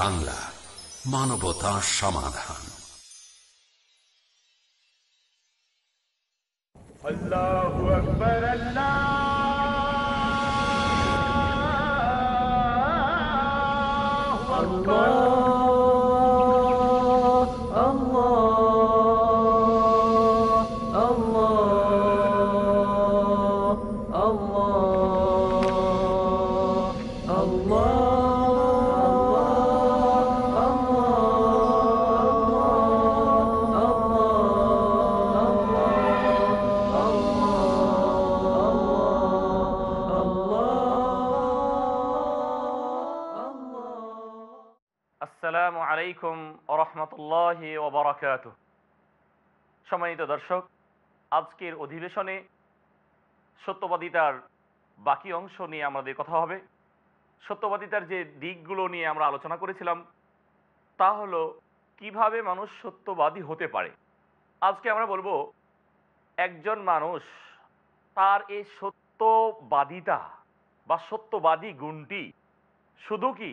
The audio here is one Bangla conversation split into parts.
বাংলা মানবতা সমাধান সম্মানিত দর্শক আজকের অধিবেশনে সত্যবাদিতার বাকি অংশ নিয়ে আমাদের কথা হবে সত্যবাদিতার যে দিকগুলো নিয়ে আমরা আলোচনা করেছিলাম তা হলো কিভাবে মানুষ সত্যবাদী হতে পারে আজকে আমরা বলবো একজন মানুষ তার এই সত্যবাদিতা বা সত্যবাদী গুণটি শুধু কি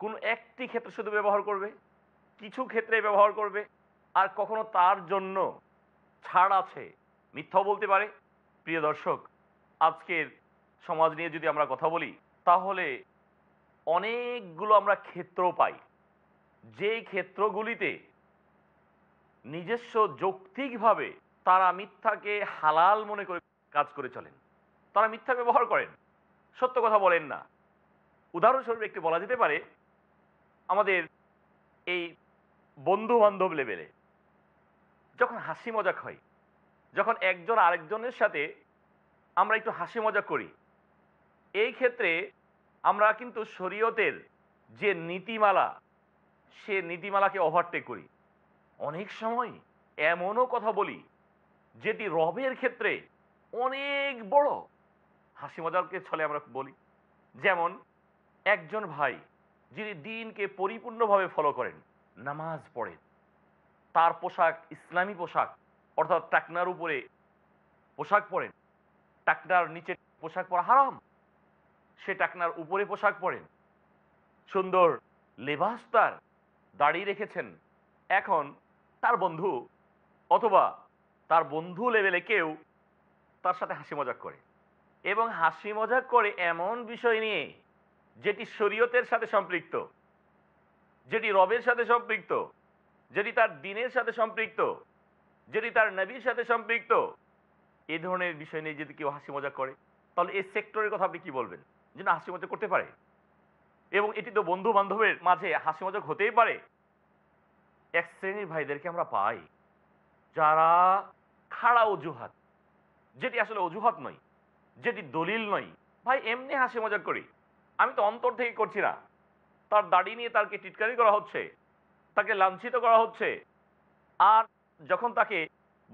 কোন একটি ক্ষেত্রে শুধু ব্যবহার করবে কিছু ক্ষেত্রে ব্যবহার করবে আর কখনো তার জন্য ছাড় আছে মিথ্যাও বলতে পারে প্রিয় দর্শক আজকের সমাজ নিয়ে যদি আমরা কথা বলি তাহলে অনেকগুলো আমরা ক্ষেত্র পাই যে ক্ষেত্রগুলিতে নিজস্ব যৌক্তিকভাবে তারা মিথ্যাকে হালাল মনে করে কাজ করে চলেন তারা মিথ্যা ব্যবহার করেন সত্য কথা বলেন না উদাহরণস্বরূপ একটি বলা যেতে পারে আমাদের এই বন্ধু বান্ধব লেভেলে যখন হাসি মজাক হয় যখন একজন আরেকজনের সাথে আমরা একটু হাসি মজা করি এই ক্ষেত্রে আমরা কিন্তু শরীয়তের যে নীতিমালা সে নীতিমালাকে ওভারটেক করি অনেক সময় এমনও কথা বলি যেটি রবের ক্ষেত্রে অনেক বড় হাসি মজাকে ছলে আমরা বলি যেমন একজন ভাই যিনি দিনকে পরিপূর্ণভাবে ফলো করেন নামাজ পড়ে তার পোশাক ইসলামী পোশাক অর্থাৎ টাকনার উপরে পোশাক পরেন টাকনার নিচে পোশাক পরা হারাম সে টাকনার উপরে পোশাক পরেন সুন্দর লেবাস তার দাঁড়িয়ে রেখেছেন এখন তার বন্ধু অথবা তার বন্ধু লেভেলে কেউ তার সাথে হাসি মজাক করে এবং হাসি মজাক করে এমন বিষয় নিয়ে যেটি শরীয়তের সাথে সম্পৃক্ত যেটি রবের সাথে সম্পৃক্ত যেটি তার দিনের সাথে সম্পৃক্ত যেটি তার নবীর সাথে সম্পৃক্ত এ ধরনের বিষয় নিয়ে যদি কেউ হাসি মজা করে তাহলে এই সেক্টরের কথা আপনি কি বলবেন যেন হাসি মজা করতে পারে এবং এটি তো বন্ধু বান্ধবের মাঝে হাসি মজা হতেই পারে এক শ্রেণীর ভাইদেরকে আমরা পাই যারা খাড়া অজুহাত যেটি আসলে অজুহাত নয় যেটি দলিল নয় ভাই এমনি হাসি মজা করি আমি তো অন্তর থেকে করছি না তার দাড়ি নিয়ে তাকে টিটকারি করা হচ্ছে তাকে লাঞ্ছিত করা হচ্ছে আর যখন তাকে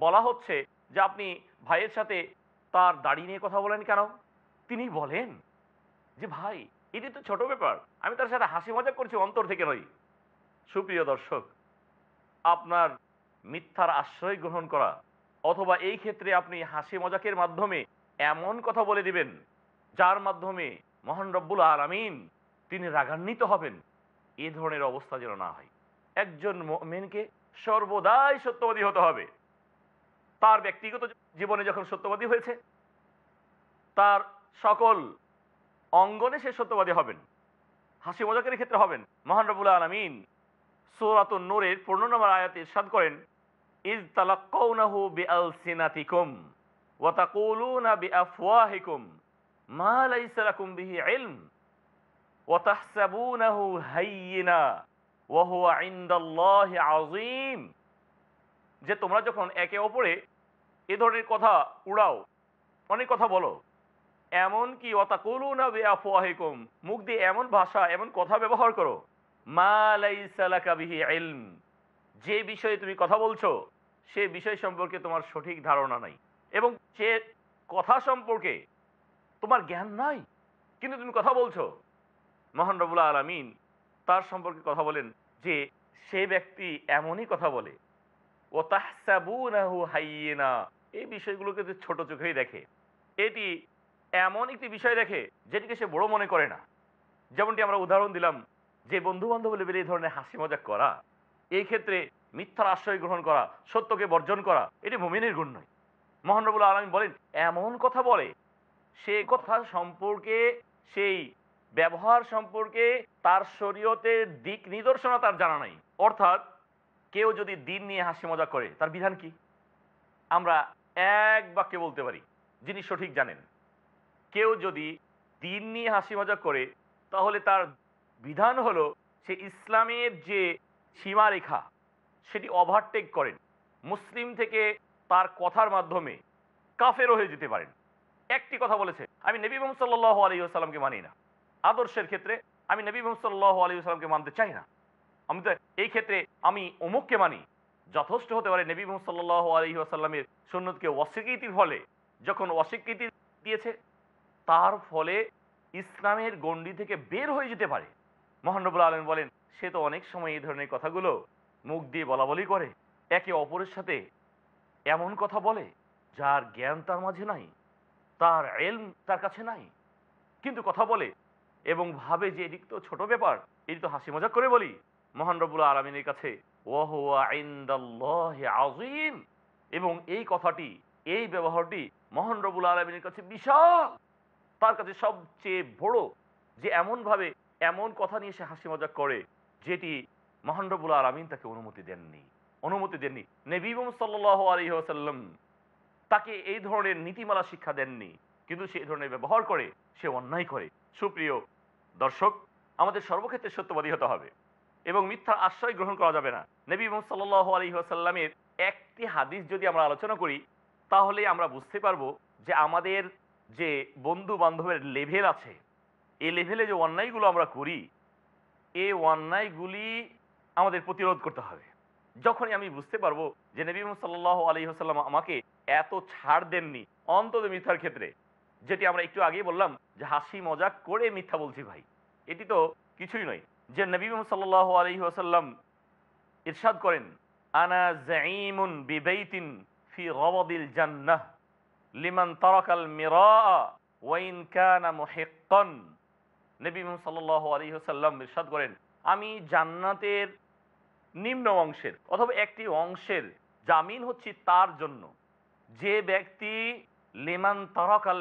বলা হচ্ছে যে আপনি ভাইয়ের সাথে তার দাড়ি নিয়ে কথা বলেন কেন তিনি বলেন যে ভাই এটি তো ছোট ব্যাপার আমি তার সাথে হাসি মজা করছি অন্তর থেকে নই সুপ্রিয় দর্শক আপনার মিথ্যার আশ্রয় গ্রহণ করা অথবা এই ক্ষেত্রে আপনি হাসি মজাকের মাধ্যমে এমন কথা বলে দিবেন যার মাধ্যমে মহান রব্বুল আমিন তিনি রাগান্বিত হবেন এ ধরনের অবস্থা যেন না হয় একজন মেনকে সর্বদাই সত্যবাদী হতে হবে তার ব্যক্তিগত জীবনে যখন সত্যবাদী হয়েছে তার সকল অঙ্গনে সে সত্যবাদী হবেন হাসি মজাকের ক্ষেত্রে হবেন মহান রবুল আলমিন সৌরাত নোরের পূর্ণ নম্বর আয়াতে সাদ করেন ইজ তালাক্কাউনাহু বিআলসিনাতিকুম ওয়া তাকুলুনা বিআফওয়াহিকুম মা লাইসা লাকুম বিহি ইলম ওয়াতাহসাবুনাহু হাইয়িনা ওয়াহুয়া ইন্দাল্লাহ আজিম যে তোমরা যখন একে অপরে এ ধরনের কথা উড়াও অনেক কথা বলো এমন কি অতাকুলু না মুখ দিয়ে এমন ভাষা এমন কথা ব্যবহার করো মালাইসালাকাবিহি ইলম যে বিষয়ে তুমি কথা বলছো সে বিষয় সম্পর্কে তোমার সঠিক ধারণা নাই এবং সে কথা সম্পর্কে তোমার জ্ঞান নাই কিন্তু তুমি কথা বলছো মহান রবুল্লা আলমিন তার সম্পর্কে কথা বলেন যে সে ব্যক্তি এমনই কথা বলে ও তাহসাবু হাইয়েনা এই বিষয়গুলোকে যে ছোট চোখেই দেখে এটি এমন একটি বিষয় দেখে যেটিকে সে বড় মনে করে না যেমনটি আমরা উদাহরণ দিলাম যে বন্ধু বান্ধব লেভেলে এই ধরনের হাসি মজাক করা এই ক্ষেত্রে মিথ্যার আশ্রয় গ্রহণ করা সত্যকে বর্জন করা এটি মোমিনের গুণ নয় মহানবুল্লা আলমী বলেন এমন কথা বলে সে কথা সম্পর্কে সেই ব্যবহার সম্পর্কে তার শরীয়তের দিক নিদর্শনা তার জানা নাই অর্থাৎ কেউ যদি দিন নিয়ে হাসি মজা করে তার বিধান কি আমরা এক বাক্যে বলতে পারি যিনি সঠিক জানেন কেউ যদি দিন নিয়ে হাসি মজা করে তাহলে তার বিধান হলো সে ইসলামের যে সীমারেখা সেটি ওভারটেক করেন মুসলিম থেকে তার কথার মাধ্যমে কাফেরও হয়ে যেতে পারেন একটি কথা বলেছে আমি নবী মোহাম্মদ সাল্লাহ আলী আসালামকে মানি না আদর্শের ক্ষেত্রে আমি নবী মোহাম্মদ আলী সাল্লামকে মানতে চাই না আমি তো এই ক্ষেত্রে আমি অমুককে মানি যথেষ্ট হতে পারে নবী মোহাম্মদ সাল্লাহ আলী আসাল্লামের সুন্নতকে অস্বীকৃতির ফলে যখন অস্বীকৃতি দিয়েছে তার ফলে ইসলামের গণ্ডি থেকে বের হয়ে যেতে পারে মহানবুল আলম বলেন সে তো অনেক সময় এই ধরনের কথাগুলো মুখ দিয়ে বলা বলি করে একে অপরের সাথে এমন কথা বলে যার জ্ঞান তার মাঝে নাই তার এলম তার কাছে নাই কিন্তু কথা বলে এবং ভাবে যে এদিক তো ছোট ব্যাপার এটি তো হাসি মজাক করে বলি মহান রবুল আলমিনের কাছে এবং এই কথাটি এই ব্যবহারটি মহান রবুল আলমিনের কাছে বিশাল তার কাছে সবচেয়ে বড় যে এমনভাবে এমন কথা নিয়ে সে হাসি মজাক করে যেটি মহান রবুল আলমিন তাকে অনুমতি দেননি অনুমতি দেননি নেবিবম সাল্লাহ আলী আসাল্লাম তাকে এই ধরনের নীতিমালা শিক্ষা দেননি কিন্তু সে ধরনের ব্যবহার করে সে অন্যায় করে সুপ্রিয় দর্শক আমাদের সর্বক্ষেত্রে সত্যবাদী হতে হবে এবং মিথ্যা আশ্রয় গ্রহণ করা যাবে না নবী সাল্লাহ আলী আসাল্লামের একটি হাদিস যদি আমরা আলোচনা করি তাহলে আমরা বুঝতে পারবো যে আমাদের যে বন্ধু বান্ধবের লেভেল আছে এই লেভেলে যে অন্যায়গুলো আমরা করি এই অন্যায়গুলি আমাদের প্রতিরোধ করতে হবে যখনই আমি বুঝতে পারবো যে নবী সাল্লাহ আলী আসাল্লাম আমাকে এত ছাড় দেননি অন্তত মিথ্যার ক্ষেত্রে যেটি আমরা একটু আগেই বললাম যে হাসি মজাক করে মিথ্যা বলছি ভাই এটি তো কিছুই নয় যে নবী সাল্লাহ আলহি আসাল্লাম ইরশাদ করেন আনা জাইমুন বিবেইতিন ফি রবদিল জান্নাহ লিমান তরকাল মিরা ওয়াইন কানা মুহিক্কন নবী মোহাম্মদ সাল্লাহ আলহি আসাল্লাম ইরশাদ করেন আমি জান্নাতের নিম্ন অংশের অথবা একটি অংশের জামিন হচ্ছি তার জন্য যে ব্যক্তি লিমান তরকাল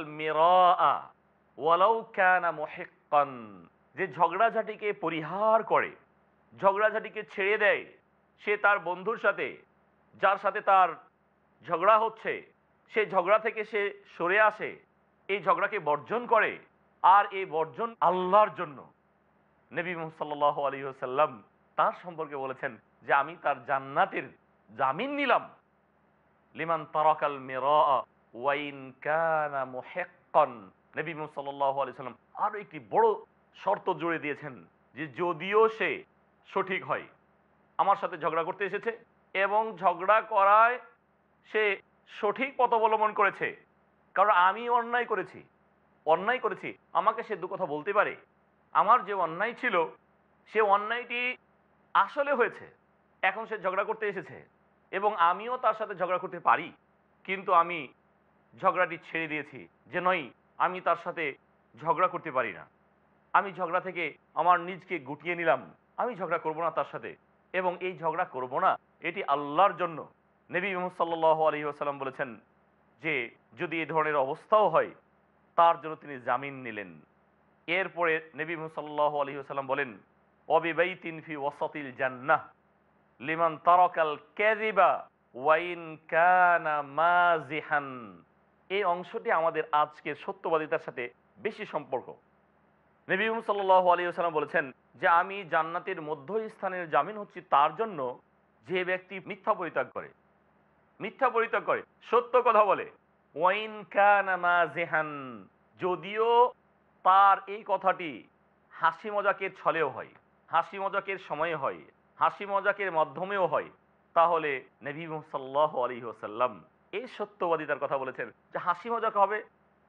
মোহেকন যে ঝগড়াঝাটিকে পরিহার করে ঝগড়াঝাটিকে ছেড়ে দেয় সে তার বন্ধুর সাথে যার সাথে তার ঝগড়া হচ্ছে সে ঝগড়া থেকে সে সরে আসে এই ঝগড়াকে বর্জন করে আর এই বর্জন আল্লাহর জন্য নবী মোহাম্মদ আলী সাল্লাম তার সম্পর্কে বলেছেন যে আমি তার জান্নাতের জামিন নিলাম লিমান তারাকাল মেরা ওয়াইন আরও একটি বড় শর্ত জুড়ে দিয়েছেন যে যদিও সে সঠিক হয় আমার সাথে ঝগড়া করতে এসেছে এবং ঝগড়া করায় সে সঠিক পথ অবলম্বন করেছে কারণ আমি অন্যায় করেছি অন্যায় করেছি আমাকে সে দু কথা বলতে পারে আমার যে অন্যায় ছিল সে অন্যায়টি আসলে হয়েছে এখন সে ঝগড়া করতে এসেছে এবং আমিও তার সাথে ঝগড়া করতে পারি কিন্তু আমি ঝগড়াটি ছেড়ে দিয়েছি যে নয় আমি তার সাথে ঝগড়া করতে পারি না আমি ঝগড়া থেকে আমার নিজকে গুটিয়ে নিলাম আমি ঝগড়া করব না তার সাথে এবং এই ঝগড়া করব না এটি আল্লাহর জন্য নেবী মোহাম্মদ সাল্লাহ আলহিহাসাল্লাম বলেছেন যে যদি এই ধরনের অবস্থাও হয় তার জন্য তিনি জামিন নিলেন এরপরে নবী মুসাল্লাহ আলহিহাসাল্লাম বলেন অবিবাই তিনফি ওসতিল জান্না লিমান তারকাল ক্যাজিবা ওয়াইন কানা মাজিহান এই অংশটি আমাদের আজকে সত্যবাদিতার সাথে বেশি সম্পর্ক নবীম সাল্লাহ আলী সাল্লাম বলেছেন যে আমি জান্নাতের মধ্যস্থানের জামিন হচ্ছি তার জন্য যে ব্যক্তি মিথ্যা পরিত্যাগ করে মিথ্যা পরিত্যাগ করে সত্য কথা বলে ওয়াইন কানামা জেহান যদিও তার এই কথাটি হাসি মজাকের ছলেও হয় হাসি মজাকের সময়ে হয় হাসি মজাকের মাধ্যমেও হয় তাহলে নবী সাল্লাহ আলী এই সত্যবাদী তার কথা বলেছেন যে হাসি মজাক হবে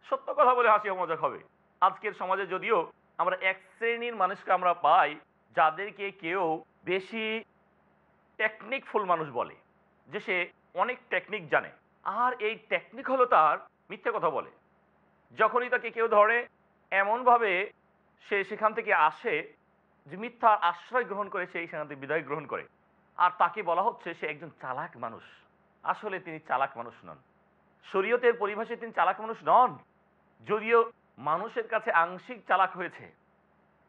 সত্য কথা বলে হাসি মজাক হবে আজকের সমাজে যদিও আমরা এক শ্রেণীর মানুষকে আমরা পাই যাদেরকে কেউ বেশি টেকনিকফুল মানুষ বলে যে সে অনেক টেকনিক জানে আর এই টেকনিক হলো তার মিথ্যে কথা বলে যখনই তাকে কেউ ধরে এমনভাবে সে সেখান থেকে আসে যে মিথ্যা আশ্রয় গ্রহণ করে সেই সেখান থেকে বিদায় গ্রহণ করে আর তাকে বলা হচ্ছে সে একজন চালাক মানুষ আসলে তিনি চালাক মানুষ নন শরীয়তের পরিভাষে তিনি চালাক মানুষ নন যদিও মানুষের কাছে আংশিক চালাক হয়েছে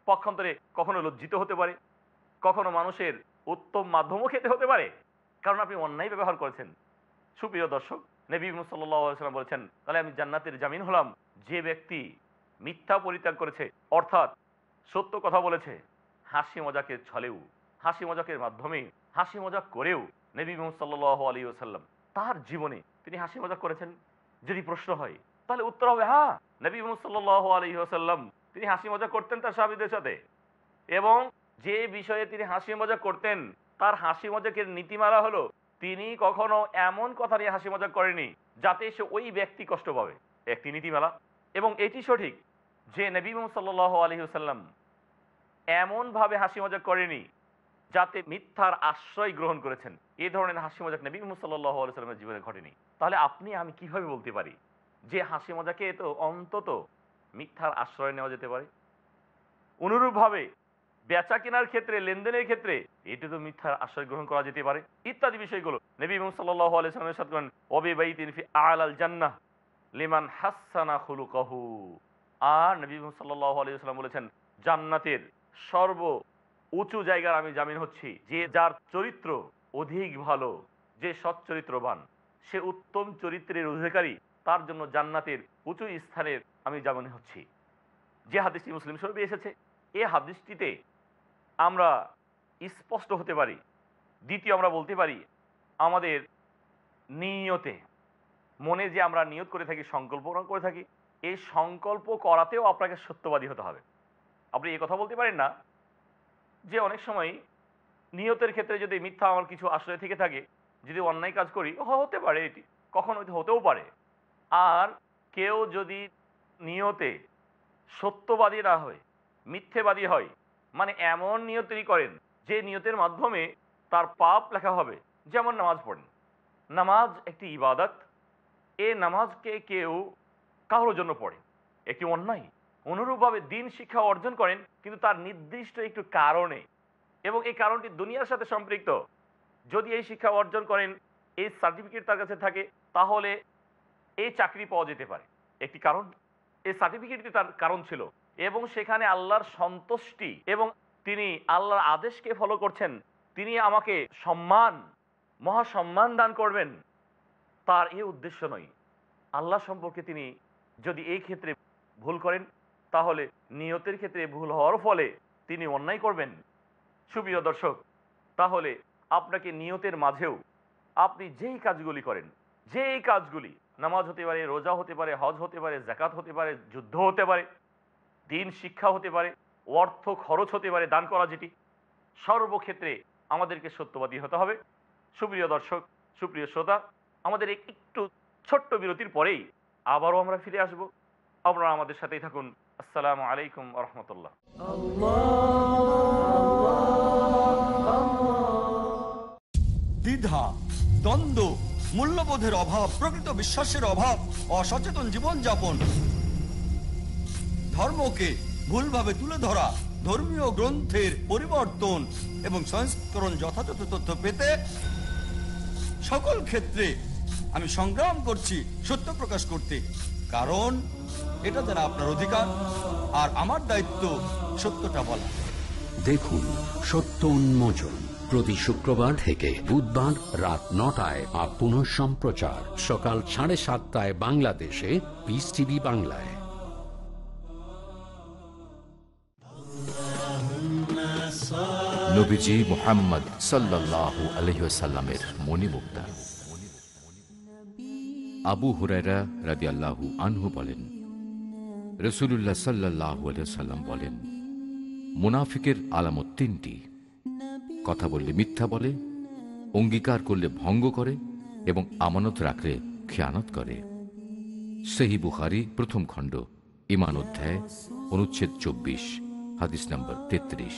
পক্ষান্তরে কখনো লজ্জিত হতে পারে কখনো মানুষের উত্তম মাধ্যমও খেতে হতে পারে কারণ আপনি অন্যায় ব্যবহার করেছেন সুপ্রিয় দর্শক নবী মুসাল্লাম বলেছেন তাহলে আমি জান্নাতের জামিন হলাম যে ব্যক্তি মিথ্যা পরিত্যাগ করেছে অর্থাৎ সত্য কথা বলেছে হাসি মজাকের ছলেও হাসি মজাকের মাধ্যমে হাসি মজাক করেও নবী মোহাম্মদ সাল্লাহ আলী ওসাল্লাম তার জীবনে তিনি হাসি মজা করেছেন যদি প্রশ্ন হয় তাহলে উত্তর হবে হ্যাঁ নবী মোহাম্মদ সাল্লাহ আলী ওসাল্লাম তিনি হাসি মজা করতেন তার সাহাবিদের সাথে এবং যে বিষয়ে তিনি হাসি মজা করতেন তার হাসি মজাকের নীতিমালা হলো তিনি কখনো এমন কথা নিয়ে হাসি মজা করেনি যাতে সে ওই ব্যক্তি কষ্ট পাবে একটি নীতিমালা এবং এটি সঠিক যে নবী মোহাম্মদ সাল্লাহ আলী ওসাল্লাম এমনভাবে হাসি মজা করেনি যাতে মিথ্যার আশ্রয় গ্রহণ করেছেন এ ধরনের হাসি মজাক নবী মুসাল্লাহ আলসালামের জীবনে ঘটেনি তাহলে আপনি আমি কিভাবে বলতে পারি যে হাসি মজাকে তো অন্তত মিথ্যার আশ্রয় নেওয়া যেতে পারে অনুরূপভাবে বেচা কেনার ক্ষেত্রে লেনদেনের ক্ষেত্রে এটা তো মিথ্যার আশ্রয় গ্রহণ করা যেতে পারে ইত্যাদি বিষয়গুলো নবী সাল্লাহ আলাইসালামের সাথে করেন অবে বাই তিন আল আল জান্নাহ লিমান হাসানা হুলু কাহু আর নবী সাল্লাহ আলাইসালাম বলেছেন জান্নাতের সর্ব উঁচু জায়গার আমি জামিন হচ্ছি যে যার চরিত্র অধিক ভালো যে সৎ চরিত্রবান সে উত্তম চরিত্রের অধিকারী তার জন্য জান্নাতের উঁচু স্থানের আমি জামিন হচ্ছি যে হাদিসটি মুসলিম সরবে এসেছে এ হাদিসটিতে আমরা স্পষ্ট হতে পারি দ্বিতীয় আমরা বলতে পারি আমাদের নিয়তে মনে যে আমরা নিয়ত করে থাকি সংকল্প করে থাকি এই সংকল্প করাতেও আপনাকে সত্যবাদী হতে হবে আপনি এ কথা বলতে পারেন না যে অনেক সময় নিয়তের ক্ষেত্রে যদি মিথ্যা আমার কিছু আশ্রয় থেকে থাকে যদি অন্যায় কাজ করি হতে পারে এটি কখনো হতেও পারে আর কেউ যদি নিয়তে সত্যবাদী না হয় মিথ্যেবাদী হয় মানে এমন নিয়তেরই করেন যে নিয়তের মাধ্যমে তার পাপ লেখা হবে যেমন নামাজ পড়েন নামাজ একটি ইবাদত এ নামাজকে কেউ কারোর জন্য পড়ে একটি অন্যায় অনুরূপভাবে দিন শিক্ষা অর্জন করেন কিন্তু তার নির্দিষ্ট একটু কারণে এবং এই কারণটি দুনিয়ার সাথে সম্পৃক্ত যদি এই শিক্ষা অর্জন করেন এই সার্টিফিকেট তার কাছে থাকে তাহলে এই চাকরি পাওয়া যেতে পারে একটি কারণ এই সার্টিফিকেটটি তার কারণ ছিল এবং সেখানে আল্লাহর সন্তুষ্টি এবং তিনি আল্লাহর আদেশকে ফলো করছেন তিনি আমাকে সম্মান মহা সম্মান দান করবেন তার এ উদ্দেশ্য নয় আল্লাহ সম্পর্কে তিনি যদি এই ক্ষেত্রে ভুল করেন তাহলে নিয়তের ক্ষেত্রে ভুল হওয়ার ফলে তিনি অন্যায় করবেন সুপ্রিয় দর্শক তাহলে আপনাকে নিয়তের মাঝেও আপনি যেই কাজগুলি করেন যেই কাজগুলি নামাজ হতে পারে রোজা হতে পারে হজ হতে পারে জাকাত হতে পারে যুদ্ধ হতে পারে দিন শিক্ষা হতে পারে অর্থ খরচ হতে পারে দান করা যেটি সর্বক্ষেত্রে আমাদেরকে সত্যবাদী হতে হবে সুপ্রিয় দর্শক সুপ্রিয় শ্রোতা আমাদের একটু ছোট্ট বিরতির পরেই আবারও আমরা ফিরে আসব আপনারা আমাদের সাথেই থাকুন আসসালামু আলাইকুম রহমতুল্লাহ দ্বিধা দ্বন্দ্ব মূল্যবোধের অভাব প্রকৃত বিশ্বাসের অভাব অসচেতন জীবনযাপন ধর্মকে ভুলভাবে তুলে ধরা ধর্মীয় গ্রন্থের পরিবর্তন এবং সংস্করণ যথাযথ তথ্য পেতে সকল ক্ষেত্রে আমি সংগ্রাম করছি সত্য প্রকাশ করতে কারণ এটা যারা আপনার অধিকার আর আমার দায়িত্ব সত্যটা বলা দেখুন সত্য উন্মোচন প্রতি শুক্রবার থেকে বুধবার রাত নটায় আর পুনঃ সম্প্রচার সকাল সাড়ে সাতটায় বাংলাদেশে পিস টিভি বাংলায় মোহাম্মদ সাল্লাহ আলহিসাল্লামের আবু আনহু বলেন রসুল্লাহ সাল্লাহ সাল্লাম বলেন মুনাফিকের আলামত তিনটি কথা বললে মিথ্যা বলে অঙ্গীকার করলে ভঙ্গ করে এবং আমানত রাখলে খেয়ানত করে সেহি বুখারি প্রথম খণ্ড ইমান অধ্যায় অনুচ্ছেদ চব্বিশ হাদিস নম্বর তেত্রিশ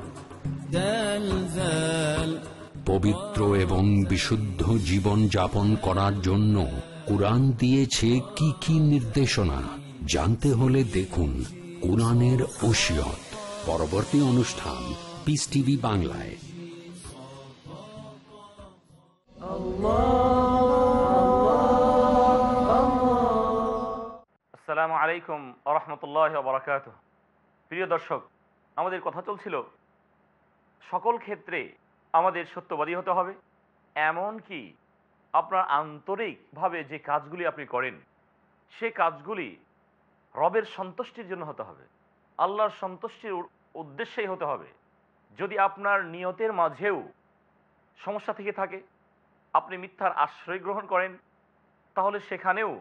পবিত্র এবং বিশুদ্ধ জীবন যাপন করার জন্য কোরআন দিয়েছে কি কি নির্দেশনা জানতে হলে দেখুন কোরআনের ওসিয়ত পরবর্তী অনুষ্ঠান পিস টিভি বাংলায় আসসালামু আলাইকুম আ রহমতুল্লাহ প্রিয় দর্শক আমাদের কথা চলছিল সকল ক্ষেত্রে আমাদের সত্যবাদী হতে হবে এমন কি আপনার আন্তরিকভাবে যে কাজগুলি আপনি করেন সে কাজগুলি রবের সন্তুষ্টির জন্য হতে হবে আল্লাহর সন্তুষ্টির উদ্দেশ্যেই হতে হবে যদি আপনার নিয়তের মাঝেও সমস্যা থেকে থাকে আপনি মিথ্যার আশ্রয় গ্রহণ করেন তাহলে সেখানেও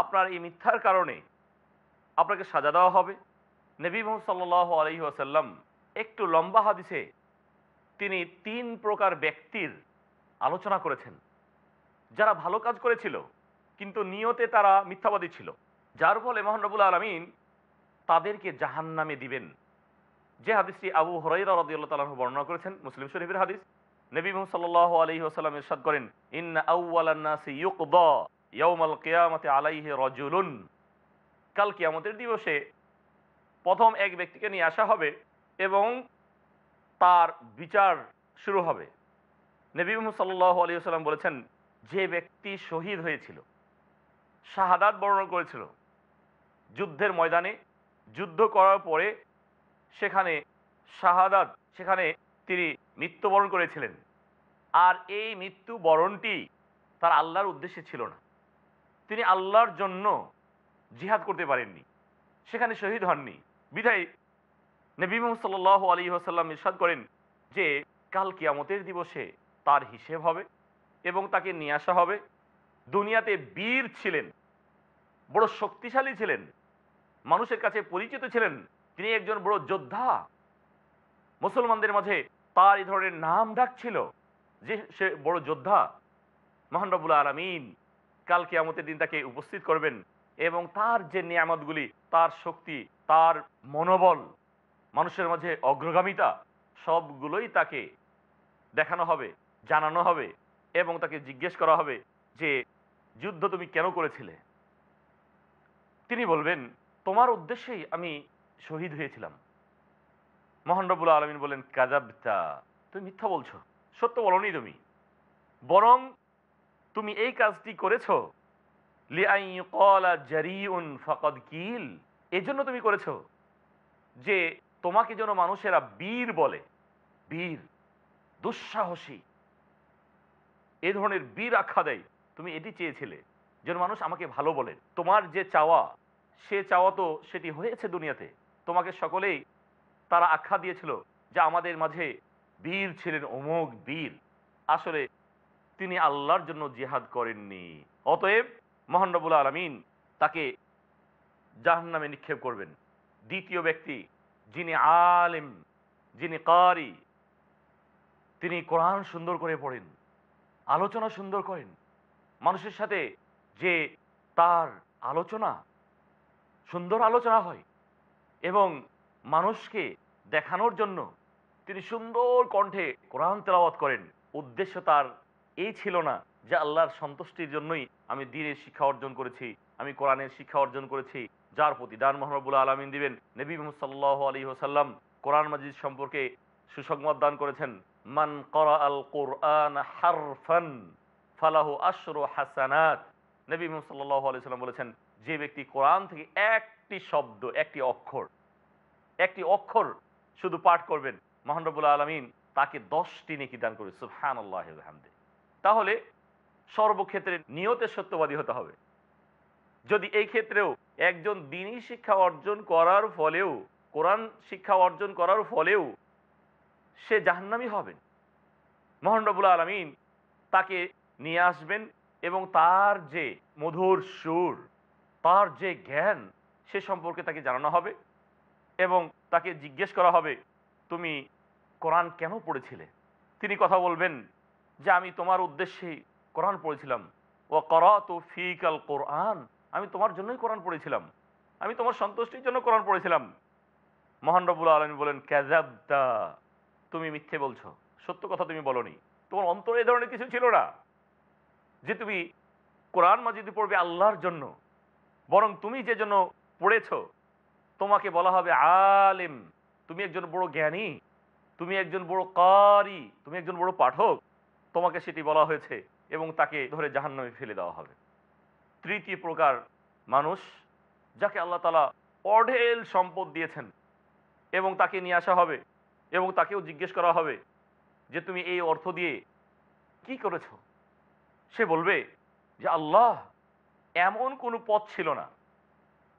আপনার এই মিথ্যার কারণে আপনাকে সাজা দেওয়া হবে নবী মোহাম্মদ সাল্লাহ আলহি আসাল্লাম একটু লম্বা হাদিসে তিনি তিন প্রকার ব্যক্তির আলোচনা করেছেন যারা ভালো কাজ করেছিল কিন্তু নিয়তে তারা মিথ্যাবাদী ছিল যার ফলে মহানবুল আলমিন তাদেরকে জাহান নামে দিবেন যে হাদিসটি আবু হরাই রদিউল্লা তালাহ বর্ণনা করেছেন মুসলিম শরীফের হাদিস নবী মোহাম্মদ আলহি আসাল্লাম ইরশাদ করেন ইন্না আউ্লাসি কেয়ামতে আলাইহে রজুলুন কাল কিয়ামতের দিবসে প্রথম এক ব্যক্তিকে নিয়ে আসা হবে এবং তার বিচার শুরু হবে নবী মোহাম্মদ সাল্লাহ আলী সাল্লাম বলেছেন যে ব্যক্তি শহীদ হয়েছিল শাহাদাত বর্ণন করেছিল যুদ্ধের ময়দানে যুদ্ধ করার পরে সেখানে শাহাদাত সেখানে তিনি মৃত্যুবরণ করেছিলেন আর এই মৃত্যুবরণটি তার আল্লাহর উদ্দেশ্যে ছিল না তিনি আল্লাহর জন্য জিহাদ করতে পারেননি সেখানে শহীদ হননি বিধায় নবী মোহাম্মদ আলী আসাল্লাম ইরশাদ করেন যে কাল কিয়ামতের দিবসে তার হিসেব হবে এবং তাকে নিয়ে আসা হবে দুনিয়াতে বীর ছিলেন বড় শক্তিশালী ছিলেন মানুষের কাছে পরিচিত ছিলেন তিনি একজন বড় যোদ্ধা মুসলমানদের মাঝে তার এই ধরনের নাম ডাক ছিল যে সে বড় যোদ্ধা আর আলমিন কাল কিয়ামতের দিন তাকে উপস্থিত করবেন এবং তার যে নিয়ামতগুলি তার শক্তি তার মনোবল মানুষের মাঝে অগ্রগামিতা সবগুলোই তাকে দেখানো হবে জানানো হবে এবং তাকে জিজ্ঞেস করা হবে যে যুদ্ধ তুমি কেন করেছিলে তিনি বলবেন তোমার উদ্দেশ্যেই আমি শহীদ হয়েছিলাম মহানরবুল আলমিন বলেন কাজাবিতা তুমি মিথ্যা বলছো সত্য বলনি তুমি বরং তুমি এই কাজটি করেছ লিআ জারি উন ফকদ কিল এজন্য তুমি করেছ যে তোমাকে যেন মানুষেরা বীর বলে বীর দুঃসাহসী এ ধরনের বীর আখ্যা দেয় তুমি এটি চেয়েছিলে যেন মানুষ আমাকে ভালো বলে তোমার যে চাওয়া সে চাওয়া তো সেটি হয়েছে দুনিয়াতে তোমাকে সকলেই তারা আখ্যা দিয়েছিল যে আমাদের মাঝে বীর ছিলেন অমুক বীর আসলে তিনি আল্লাহর জন্য জিহাদ করেননি অতএব মহানবুল আলমিন তাকে জাহান্নামে নিক্ষেপ করবেন দ্বিতীয় ব্যক্তি যিনি আলিম যিনি কারি তিনি কোরআন সুন্দর করে পড়েন আলোচনা সুন্দর করেন মানুষের সাথে যে তার আলোচনা সুন্দর আলোচনা হয় এবং মানুষকে দেখানোর জন্য তিনি সুন্দর কণ্ঠে কোরআন তেলাওয়াত করেন উদ্দেশ্য তার এই ছিল না যে আল্লাহর সন্তুষ্টির জন্যই আমি দিনের শিক্ষা অর্জন করেছি আমি কোরআনের শিক্ষা অর্জন করেছি যার প্রতি দান মোহাম্মবুল আলমিন দিবেন নবী মোহাম্মদ আলী হোসাল্লাম কোরআন মাজিদ সম্পর্কে সুসংবাদ দান করেছেন মান করা আল কোরআন হারফান ফালাহ আশর হাসানাত নবী মোহাম্মদ আলি সাল্লাম বলেছেন যে ব্যক্তি কোরআন থেকে একটি শব্দ একটি অক্ষর একটি অক্ষর শুধু পাঠ করবেন মহানরবুল আলমিন তাকে দশটি নেকি দান করে সুফহান আল্লাহামদে তাহলে সর্বক্ষেত্রে নিয়তের সত্যবাদী হতে হবে যদি এই ক্ষেত্রেও একজন দিনই শিক্ষা অর্জন করার ফলেও কোরআন শিক্ষা অর্জন করার ফলেও সে জাহান্নামি হবেন মহানবুল আলমিন তাকে নিয়ে আসবেন এবং তার যে মধুর সুর তার যে জ্ঞান সে সম্পর্কে তাকে জানানো হবে এবং তাকে জিজ্ঞেস করা হবে তুমি কোরআন কেন পড়েছিলে তিনি কথা বলবেন যে আমি তোমার উদ্দেশ্যেই কোরআন পড়েছিলাম ও করা তো ফিকাল কোরআন আমি তোমার জন্যই কোরআন পড়েছিলাম আমি তোমার সন্তুষ্টির জন্য কোরআন পড়েছিলাম মহান রবুল আলমী বলেন ক্যাজাবদা তুমি মিথ্যে বলছো সত্য কথা তুমি বলনি তোমার অন্তরে এ ধরনের কিছু ছিল না যে তুমি কোরআন মাজিদি পড়বে আল্লাহর জন্য বরং তুমি যে জন্য পড়েছ তোমাকে বলা হবে আলেম তুমি একজন বড় জ্ঞানী তুমি একজন বড় কারি তুমি একজন বড় পাঠক তোমাকে সেটি বলা হয়েছে এবং তাকে ধরে জাহান্নামে ফেলে দেওয়া হবে তৃতীয় প্রকার মানুষ যাকে আল্লাহ তালা অঢেল সম্পদ দিয়েছেন এবং তাকে নিয়ে আসা হবে এবং তাকেও জিজ্ঞেস করা হবে যে তুমি এই অর্থ দিয়ে কি করেছ সে বলবে যে আল্লাহ এমন কোনো পথ ছিল না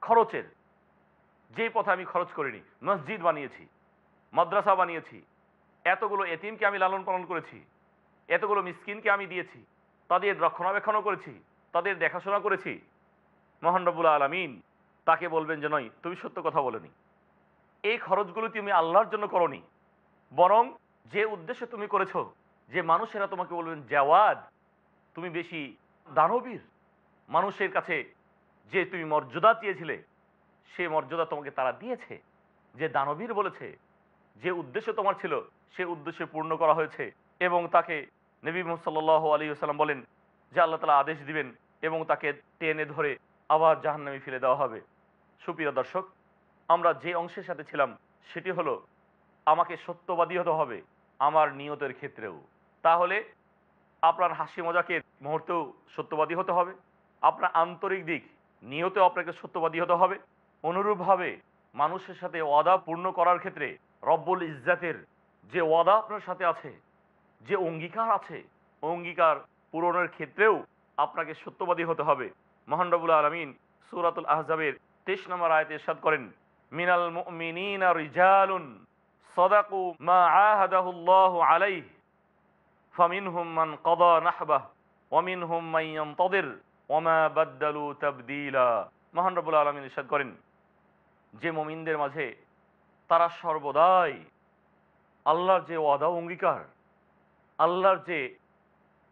খরচের যে পথে আমি খরচ করিনি মসজিদ বানিয়েছি মাদ্রাসা বানিয়েছি এতগুলো এতিমকে আমি লালন পালন করেছি এতগুলো মিসকিনকে আমি দিয়েছি তাদের রক্ষণাবেক্ষণও করেছি তাদের দেখাশোনা করেছি মহান রব্বুল আলমিন তাকে বলবেন যে নয় তুমি সত্য কথা বলনি এই খরচগুলো তুমি আল্লাহর জন্য করনি বরং যে উদ্দেশ্যে তুমি করেছো যে মানুষেরা তোমাকে বলবেন জাওয়াদ তুমি বেশি দানবীর মানুষের কাছে যে তুমি মর্যাদা চেয়েছিলে সে মর্যাদা তোমাকে তারা দিয়েছে যে দানবীর বলেছে যে উদ্দেশ্য তোমার ছিল সে উদ্দেশ্যে পূর্ণ করা হয়েছে এবং তাকে নবী মোহাম্মদ সাল্লাহ আলী সাল্লাম বলেন যে আল্লাহ তালা আদেশ দিবেন এবং তাকে টেনে ধরে আবার জাহান্নামে ফেলে দেওয়া হবে সুপ্রিয় দর্শক আমরা যে অংশের সাথে ছিলাম সেটি হলো আমাকে সত্যবাদী হতে হবে আমার নিয়তের ক্ষেত্রেও তাহলে আপনার হাসি মজাকে মুহূর্তেও সত্যবাদী হতে হবে আপনার আন্তরিক দিক নিয়তে আপনাকে সত্যবাদী হতে হবে অনুরূপভাবে মানুষের সাথে ওয়াদা পূর্ণ করার ক্ষেত্রে রব্বুল ইজ্জাতের যে ওয়াদা আপনার সাথে আছে যে অঙ্গীকার আছে অঙ্গীকার পূরণের ক্ষেত্রেও আপনাকে সত্যবাদী হতে হবে মহানরবুল আলমিন সুরাতুল আহজাবের তেইশ নম্বর আয়তে সাদ করেন মিনাল মিনা রিজালুন সদাকু মা আহাদাহুল্লাহ আলাই ফামিনহুম মান কদ নাহবাহ হুম মাইয়াম তদের ওমা বদ্দালু তাবদিলা মহানরবুল আলমিন ইসাদ করেন যে মমিনদের মাঝে তারা সর্বদাই আল্লাহর যে ওয়াদা অঙ্গীকার আল্লাহর যে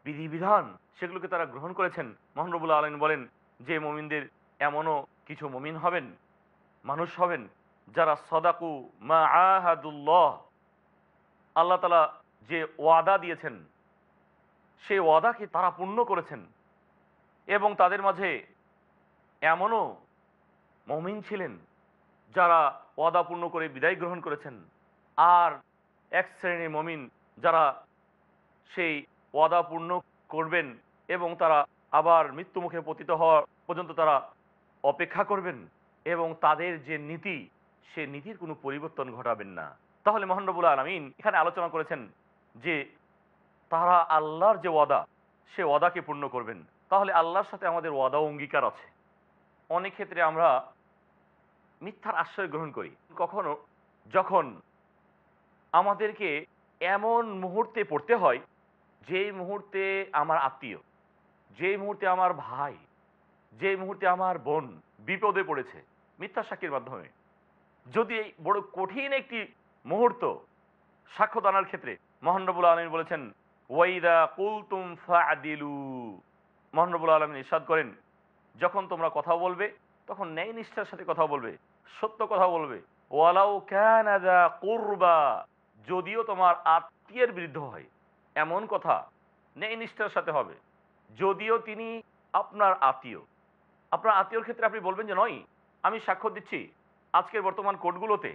বিধিবিধান সেগুলোকে তারা গ্রহণ করেছেন মহানরবুল্লা আলম বলেন যে মমিনদের এমনও কিছু মমিন হবেন মানুষ হবেন যারা সদাকু মা আহাদুল্লাহ আল্লাহ তালা যে ওয়াদা দিয়েছেন সেই ওয়াদাকে তারা পূর্ণ করেছেন এবং তাদের মাঝে এমনও মমিন ছিলেন যারা ওয়াদা পূর্ণ করে বিদায় গ্রহণ করেছেন আর এক শ্রেণীর মমিন যারা সেই ওয়াদা পূর্ণ করবেন এবং তারা আবার মৃত্যুমুখে পতিত হওয়া পর্যন্ত তারা অপেক্ষা করবেন এবং তাদের যে নীতি সে নীতির কোনো পরিবর্তন ঘটাবেন না তাহলে মহানবুল আলমিন এখানে আলোচনা করেছেন যে তারা আল্লাহর যে ওয়াদা সে ওয়াদাকে পূর্ণ করবেন তাহলে আল্লাহর সাথে আমাদের ওয়াদা অঙ্গীকার আছে অনেক ক্ষেত্রে আমরা মিথ্যার আশ্রয় গ্রহণ করি কখনো যখন আমাদেরকে এমন মুহূর্তে পড়তে হয় যেই মুহূর্তে আমার আত্মীয় যেই মুহূর্তে আমার ভাই যেই মুহূর্তে আমার বোন বিপদে পড়েছে মিথ্যা সাক্ষীর মাধ্যমে যদি এই বড় কঠিন একটি মুহূর্ত সাক্ষ্যদানার ক্ষেত্রে মহানবুল আলমিন বলেছেন ওয়াইদা কুলতুম ফাদিলু মহানবুল আলমিন ইসাদ করেন যখন তোমরা কথা বলবে তখন ন্যায় নিষ্ঠার সাথে কথা বলবে সত্য কথা বলবে ওয়ালাউ ক্যানাদা কোরবা যদিও তোমার আত্মীয়ের বিরুদ্ধ হয় এমন কথা ন্যায় নিষ্ঠার সাথে হবে যদিও তিনি আপনার আত্মীয় আপনার আত্মীয়র ক্ষেত্রে আপনি বলবেন যে নয় আমি সাক্ষ্য দিচ্ছি আজকের বর্তমান কোর্টগুলোতে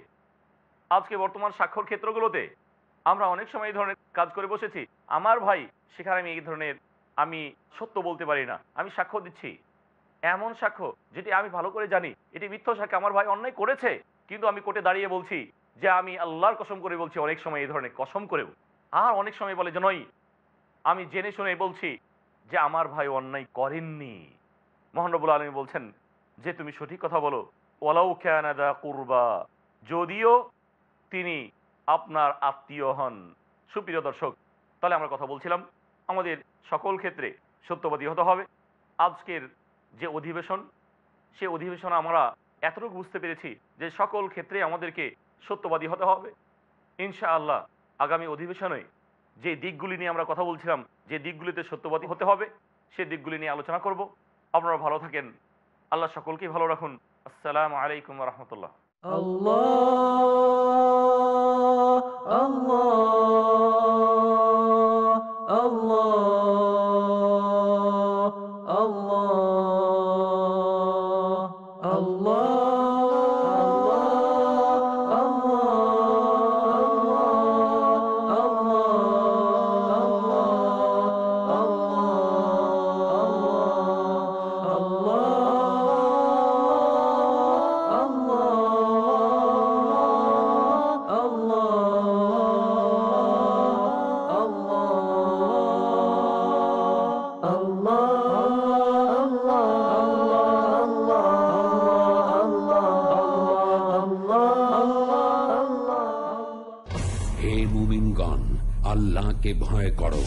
আজকে বর্তমান স্বাক্ষর ক্ষেত্রগুলোতে আমরা অনেক সময় এই ধরনের কাজ করে বসেছি আমার ভাই সেখানে আমি এই ধরনের আমি সত্য বলতে পারি না আমি সাক্ষ্য দিচ্ছি এমন সাক্ষ্য যেটি আমি ভালো করে জানি এটি মিথ্য সাক্ষ্য আমার ভাই অন্যায় করেছে কিন্তু আমি কোর্টে দাঁড়িয়ে বলছি যে আমি আল্লাহর কসম করে বলছি অনেক সময় এই ধরনের কসম করেও আর অনেক সময় বলে যে নই আমি জেনে শুনে বলছি যে আমার ভাই অন্যায় করেননি মোহানবুল আলমী বলছেন যে তুমি সঠিক কথা বলো ওলাউ খেয়ানাদা কুরবা যদিও তিনি আপনার আত্মীয় হন সুপ্রিয় দর্শক তাহলে আমরা কথা বলছিলাম আমাদের সকল ক্ষেত্রে সত্যবাদী হতে হবে আজকের যে অধিবেশন সে অধিবেশন আমরা এতটুকু বুঝতে পেরেছি যে সকল ক্ষেত্রে আমাদেরকে সত্যবাদী হতে হবে ইনশাআল্লাহ আগামী অধিবেশনে যে দিকগুলি নিয়ে আমরা কথা বলছিলাম যে দিকগুলিতে সত্যবাদী হতে হবে সে দিকগুলি নিয়ে আলোচনা করব আপনারা ভালো থাকেন আল্লাহ সকলকেই ভালো রাখুন আসসালামু আলাইকুম রহমতুল্লাহ আল্লাহ আল্লাহ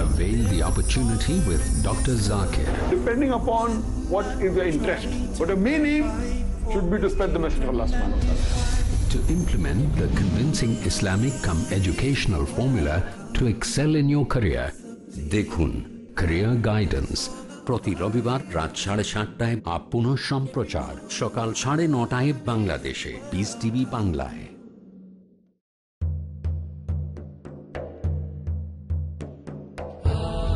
Avail the opportunity with Dr. Zakir. Depending upon what is your interest. But the main aim should be to spread the message of Allah subhanahu wa ta'ala to implement the convincing Islamic come educational formula to excel in your career. Dekhun career guidance প্রতি রবিবার রাত সাড়ে সাতটায় আপ সম্প্রচার সকাল সাড়ে নটায় বাংলাদেশে বিস টিভি বাংলায়